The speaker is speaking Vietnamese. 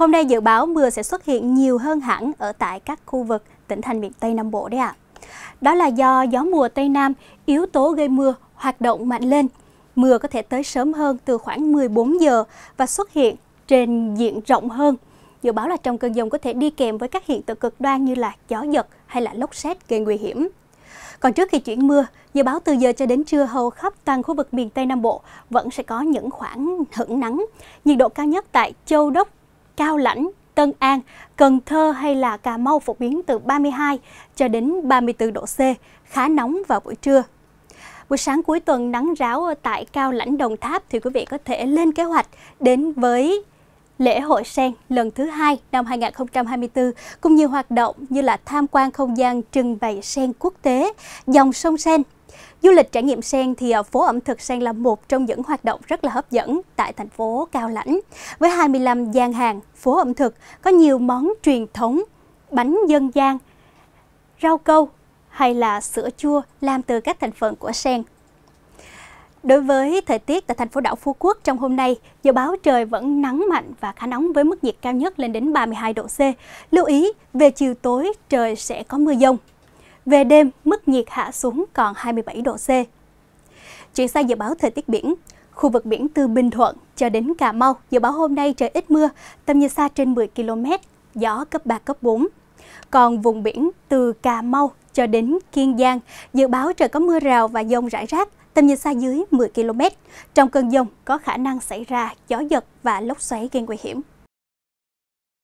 Hôm nay dự báo mưa sẽ xuất hiện nhiều hơn hẳn ở tại các khu vực tỉnh thành miền Tây Nam Bộ đấy ạ. À. Đó là do gió mùa Tây Nam, yếu tố gây mưa hoạt động mạnh lên. Mưa có thể tới sớm hơn từ khoảng 14 giờ và xuất hiện trên diện rộng hơn. Dự báo là trong cơn dông có thể đi kèm với các hiện tượng cực đoan như là gió giật hay là lốc xét gây nguy hiểm. Còn trước khi chuyển mưa, dự báo từ giờ cho đến trưa hầu khắp toàn khu vực miền Tây Nam Bộ vẫn sẽ có những khoảng hưởng nắng. Nhiệt độ cao nhất tại Châu Đốc, Cao Lãnh, Tân An, Cần Thơ hay là Cà Mau phổ biến từ 32 cho đến 34 độ C, khá nóng vào buổi trưa. Buổi sáng cuối tuần nắng ráo tại Cao Lãnh Đồng Tháp thì quý vị có thể lên kế hoạch đến với lễ hội sen lần thứ hai năm 2024 cũng như hoạt động như là tham quan không gian trưng bày sen quốc tế, dòng sông sen Du lịch trải nghiệm sen thì ờ, phố ẩm thực sen là một trong những hoạt động rất là hấp dẫn tại thành phố Cao Lãnh. Với 25 gian hàng, phố ẩm thực có nhiều món truyền thống, bánh dân gian, rau câu hay là sữa chua làm từ các thành phần của sen. Đối với thời tiết tại thành phố đảo Phú Quốc trong hôm nay, dự báo trời vẫn nắng mạnh và khá nóng với mức nhiệt cao nhất lên đến 32 độ C. Lưu ý, về chiều tối trời sẽ có mưa dông. Về đêm, mức nhiệt hạ xuống còn 27 độ C. Chuyển sang dự báo thời tiết biển. Khu vực biển từ Bình Thuận cho đến Cà Mau, dự báo hôm nay trời ít mưa, tầm nhìn xa trên 10 km, gió cấp 3, cấp 4. Còn vùng biển từ Cà Mau cho đến Kiên Giang, dự báo trời có mưa rào và dông rải rác, tầm nhìn xa dưới 10 km. Trong cơn dông có khả năng xảy ra gió giật và lốc xoáy gây nguy hiểm.